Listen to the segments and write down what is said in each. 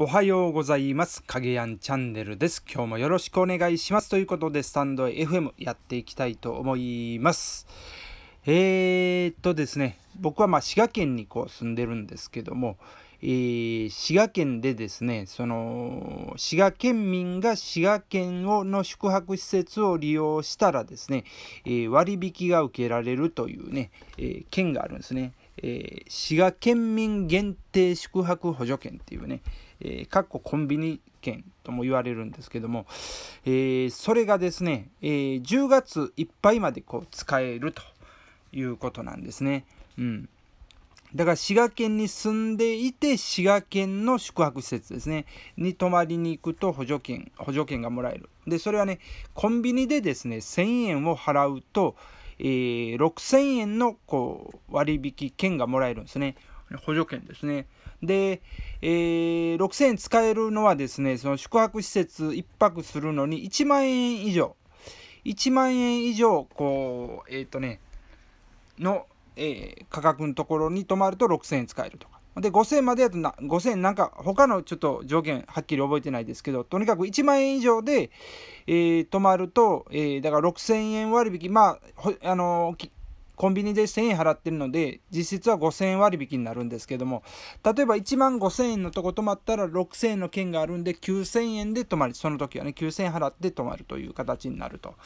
おはようございます。影やんチャンネルです。今日もよろしくお願いします。ということで、スタンド FM やっていきたいと思います。えー、っとですね、僕はま滋賀県にこう住んでるんですけども、えー、滋賀県でですね、その、滋賀県民が滋賀県をの宿泊施設を利用したらですね、えー、割引が受けられるというね、え県があるんですね。え滋賀県民限定宿泊補助券っていうね、えー、かっこコンビニ券とも言われるんですけども、えー、それがですね、えー、10月いっぱいまでこう使えるということなんですね。うん。だから滋賀県に住んでいて滋賀県の宿泊施設ですねに泊まりに行くと補助券補助がもらえるでそれはねコンビニでですね1000円を払うと、えー、6000円のこう割引券がもらえるんですね補助券ですね。で、えー、6000円使えるのはですね、その宿泊施設1泊するのに1万円以上、1万円以上、こう、えっ、ー、とね、の、えー、価格のところに泊まると6000円使えるとか。で、5000円までやとな、5000円なんか、他のちょっと条件はっきり覚えてないですけど、とにかく1万円以上で、えー、泊まると、えー、だから6000円割引、まあ、あのー、コンビニで1000円払ってるので、実質は5000円割引になるんですけども、例えば1万5000円のとこ泊まったら6000円の券があるんで、9000円で泊まり、その時はね、9000円払って泊まるという形になると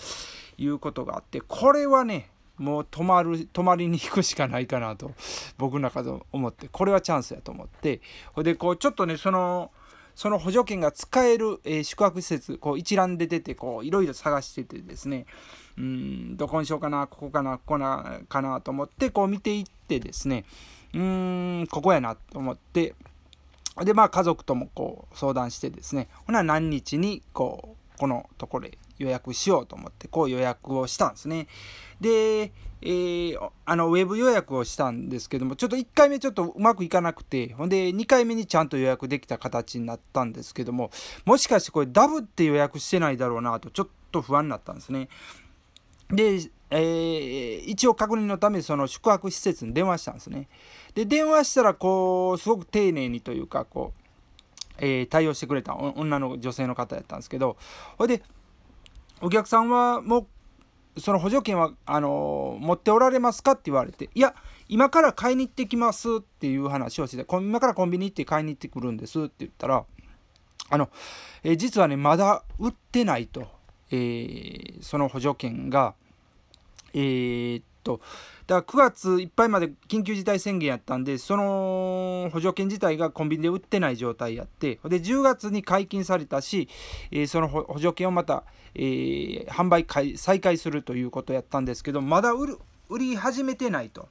いうことがあって、これはね、もう泊まる泊まりに行くしかないかなと僕の中で思ってこれはチャンスやと思ってほいでこうちょっとねそのその補助金が使える、えー、宿泊施設、こう一覧で出て、こういろいろ探しててですね、うん、どこにしようかな、ここかな、ここな、かなと思って、こう見ていってですね、うーん、ここやなと思って、で、まあ家族ともこう相談してですね、ほな何日にこう、このところへ予約しようと思って、こう予約をしたんですね。で、えー、あの、ウェブ予約をしたんですけども、ちょっと1回目ちょっとうまくいかなくて、ほんで2回目にちゃんと予約できた形になったんですけども、もしかしてこれダブって予約してないだろうなと、ちょっと不安になったんですね。で、えー、一応確認のためその宿泊施設に電話したんですね。で、電話したら、こう、すごく丁寧にというか、こう、えー、対応してくれた女の女性の方やったんですけど、ほいで、お客さんはもうその補助金はあの持っておられますかって言われていや今から買いに行ってきますっていう話をして今からコンビニ行って買いに行ってくるんですって言ったらあの、えー、実はねまだ売ってないと、えー、その補助券がえー、とだから9月いっぱいまで緊急事態宣言やったんでその補助金自体がコンビニで売ってない状態やってで10月に解禁されたし、えー、その補助金をまた、えー、販売再開するということやったんですけどまだ売り始めてないと。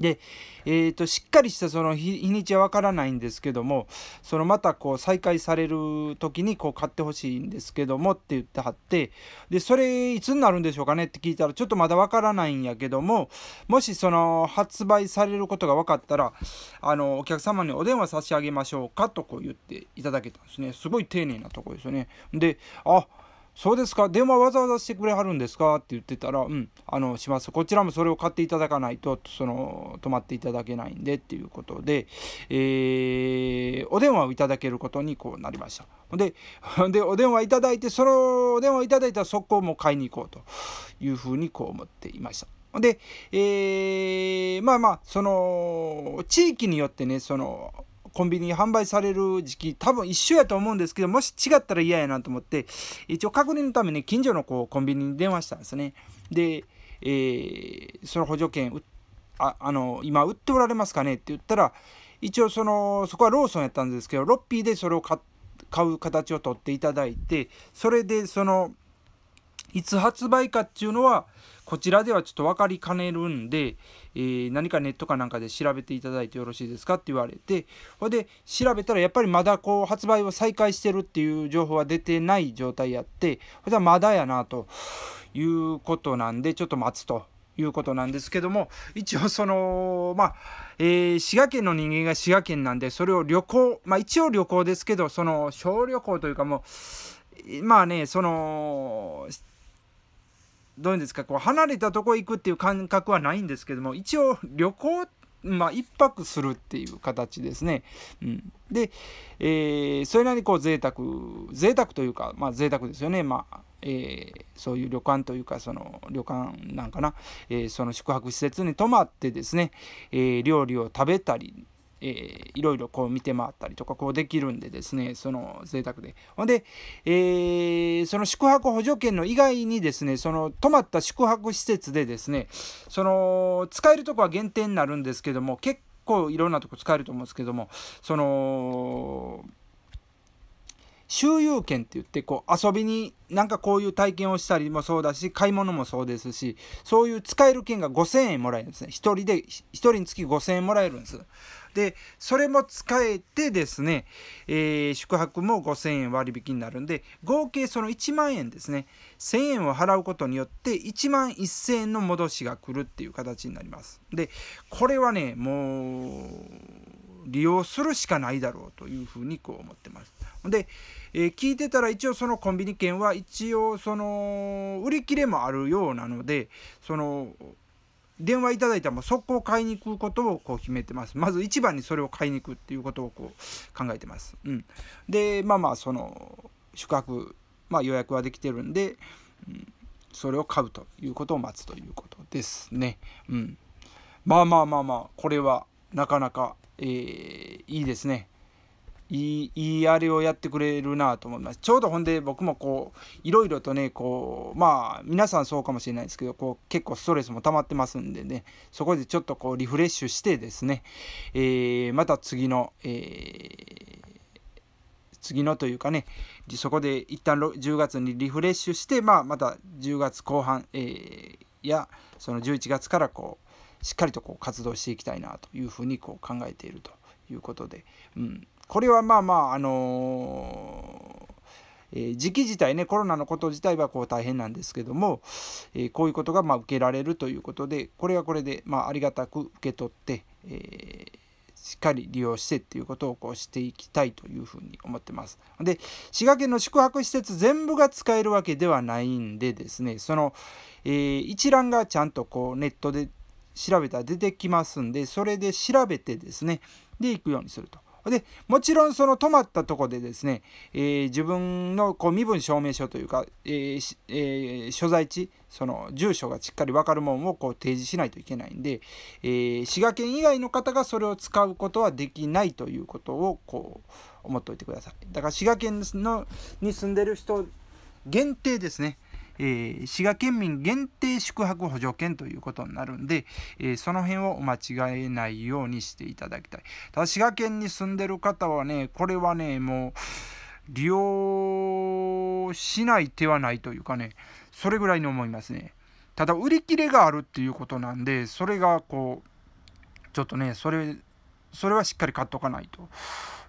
で、えーと、しっかりしたその日にちはわからないんですけどもそのまたこう再開される時にこう買ってほしいんですけどもって言ってはってでそれいつになるんでしょうかねって聞いたらちょっとまだわからないんやけどももしその発売されることが分かったらあのお客様にお電話差し上げましょうかとこう言っていただけたんですねすごい丁寧なとこですよね。であそうですか、電話わざわざしてくれはるんですかって言ってたら、うん、あの、します。こちらもそれを買っていただかないと、その、泊まっていただけないんでっていうことで、えー、お電話をいただけることにこうなりました。で、でお電話いただいて、そのお電話いただいたら速攻も買いに行こうというふうにこう思っていました。で、えー、まあまあ、その、地域によってね、その、コンビニに販売される時期多分一緒やと思うんですけどもし違ったら嫌やなと思って一応確認のために近所のこうコンビニに電話したんですねで、えー、その補助券ああの今売っておられますかねって言ったら一応そのそこはローソンやったんですけどロッピーでそれを買う形を取っていただいてそれでそのいつ発売かっていうのはこちらではちょっと分かりかねるんで、えー、何かネットかなんかで調べていただいてよろしいですかって言われてほいで調べたらやっぱりまだこう発売を再開してるっていう情報は出てない状態やってほいでまだやなということなんでちょっと待つということなんですけども一応そのまあ、えー、滋賀県の人間が滋賀県なんでそれを旅行まあ一応旅行ですけどその小旅行というかもうまあねそのどういうんですかこう離れたとこ行くっていう感覚はないんですけども一応旅行まあ、1泊するっていう形ですね。うん、で、えー、それなりにこう贅沢贅沢というかまあ贅沢ですよね、まあえー、そういう旅館というかその旅館なんかな、えー、その宿泊施設に泊まってですね、え料理を食べたりえー、いろいろこう見て回ったりとかこうできるんでですねその贅沢でほんで、えー、その宿泊補助券の以外にですねその泊まった宿泊施設でですねその使えるとこは限定になるんですけども結構いろんなとこ使えると思うんですけどもその周遊券って言ってこう遊びになんかこういう体験をしたりもそうだし買い物もそうですしそういう使える券が5000円もらえるんですね1人で1人につき5000円もらえるんですでそれも使えてですね、えー、宿泊も5000円割引になるんで合計その1万円ですね1000円を払うことによって1万1000円の戻しが来るっていう形になりますでこれはねもう利用するしかないだろうというふうにこう思ってますでえー、聞いてたら一応そのコンビニ券は一応その売り切れもあるようなのでその電話いただいたらもう速攻買いに行くことをこう決めてます。まず一番にそれを買いに行くっていうことをこう考えてます。うん、でまあまあその宿泊、まあ、予約はできてるんで、うん、それを買うということを待つということですね。うん、まあまあまあまあこれはなかなか、えー、いいですね。いいいいあれをやってくれるなと思いますちょうどほんで僕もこういろいろとねこうまあ皆さんそうかもしれないですけどこう結構ストレスも溜まってますんでねそこでちょっとこうリフレッシュしてですね、えー、また次の、えー、次のというかねそこで一旦10月にリフレッシュして、まあ、また10月後半、えー、やその11月からこうしっかりとこう活動していきたいなというふうにこう考えているということで、うん、これはまあまあ、あのー、えー、時期自体ね、コロナのこと自体はこう大変なんですけども、えー、こういうことがま受けられるということで、これはこれでまあありがたく受け取って、えしっかり利用してっていうことをこうしていきたいというふに思ってます。で滋賀県の宿泊施設全部が使えるわけではないんでですねその、えー、一覧がちゃんとこうネットで調べたら出てきますんでそれで調べてですねで行くようにすると。でもちろんその泊まったとこでですね、えー、自分のこう身分証明書というか、えーえー、所在地その住所がしっかり分かるもんをこう提示しないといけないんで、えー、滋賀県以外の方がそれを使うことはできないということをこう思っておいてくださいだから滋賀県のに住んでる人限定ですねえー、滋賀県民限定宿泊補助券ということになるんで、えー、その辺を間違えないようにしていただきたい。ただ滋賀県に住んでる方はね、これはね、もう利用しない手はないというかね、それぐらいに思いますね。ただ売り切れがあるっていうことなんで、それがこう、ちょっとね、それ、それはしっかり買っとかないと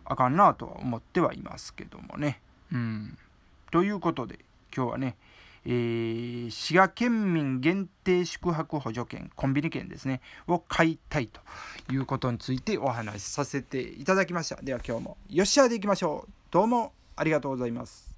あかんなとは思ってはいますけどもね。うん。ということで、今日はね、えー、滋賀県民限定宿泊補助券コンビニ券ですねを買いたいということについてお話しさせていただきましたでは今日もよっしゃーでいきましょうどうもありがとうございます